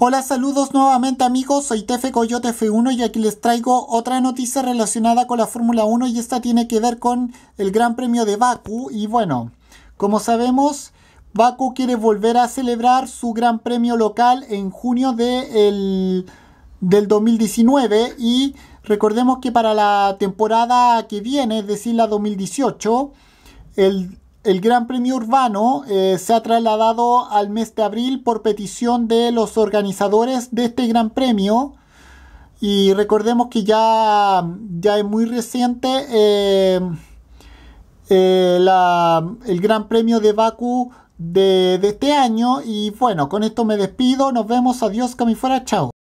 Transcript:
Hola, saludos nuevamente amigos, soy Tefe Coyote F1 y aquí les traigo otra noticia relacionada con la Fórmula 1 y esta tiene que ver con el Gran Premio de Baku y bueno, como sabemos, Baku quiere volver a celebrar su Gran Premio local en junio de el, del 2019 y recordemos que para la temporada que viene, es decir, la 2018, el el Gran Premio Urbano eh, se ha trasladado al mes de abril por petición de los organizadores de este Gran Premio. Y recordemos que ya, ya es muy reciente eh, eh, el Gran Premio de Baku de, de este año. Y bueno, con esto me despido. Nos vemos. Adiós, Camifuera. Chao.